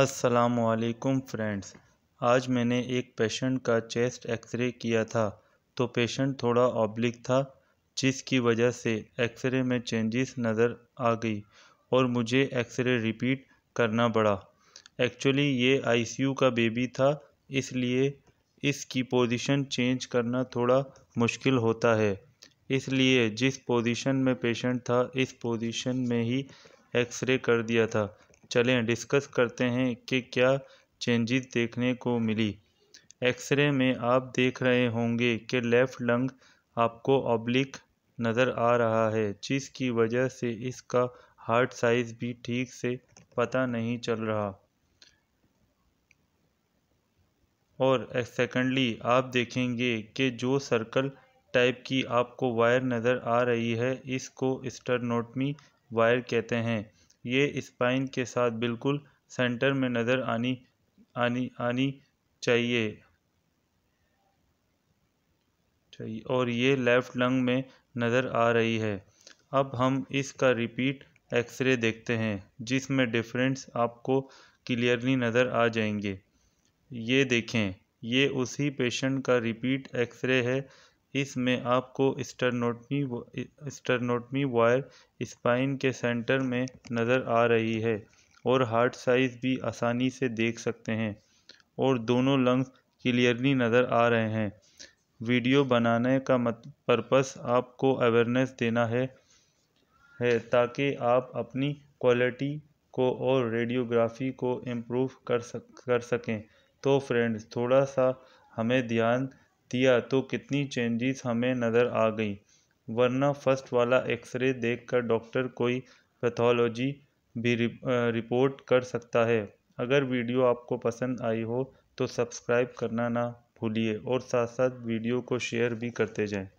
अस्सलाम फ्रेंड्स आज मैंने एक पेशेंट का चेस्ट एक्सरे किया था तो पेशेंट थोड़ा ऑब्लिक था जिसकी वजह से एक्सरे में चेंजेस नज़र आ गई और मुझे एक्सरे रिपीट करना पड़ा एक्चुअली ये आईसीयू का बेबी था इसलिए इसकी पोजीशन चेंज करना थोड़ा मुश्किल होता है इसलिए जिस पोजीशन में पेशेंट था इस पोजीशन में ही एक्सरे कर दिया था चलें डिस्कस करते हैं कि क्या चेंजेस देखने को मिली एक्सरे में आप देख रहे होंगे कि लेफ़्ट लंग आपको ऑब्लिक नज़र आ रहा है जिसकी वजह से इसका हार्ट साइज़ भी ठीक से पता नहीं चल रहा और सेकेंडली आप देखेंगे कि जो सर्कल टाइप की आपको वायर नज़र आ रही है इसको स्टरनोटमी वायर कहते हैं ये स्पाइन के साथ बिल्कुल सेंटर में नज़र आनी आनी आनी चाहिए चाहिए और ये लेफ़्ट लंग में नज़र आ रही है अब हम इसका रिपीट एक्सरे देखते हैं जिसमें डिफरेंस आपको क्लियरली नज़र आ जाएंगे ये देखें ये उसी पेशेंट का रिपीट एक्सरे है इसमें आपको स्टरनोटमी स्टरनोटमी वायर स्पाइन के सेंटर में नज़र आ रही है और हार्ट साइज़ भी आसानी से देख सकते हैं और दोनों लंग्स क्लियरली नज़र आ रहे हैं वीडियो बनाने का मत पर्पस आपको अवेयरनेस देना है है ताकि आप अपनी क्वालिटी को और रेडियोग्राफी को इम्प्रूव कर सक कर सकें तो फ्रेंड्स थोड़ा सा हमें ध्यान दिया तो कितनी चेंजेस हमें नज़र आ गई वरना फर्स्ट वाला एक्सरे देखकर डॉक्टर कोई पैथोलॉजी भी रिपोर्ट कर सकता है अगर वीडियो आपको पसंद आई हो तो सब्सक्राइब करना ना भूलिए और साथ साथ वीडियो को शेयर भी करते जाएं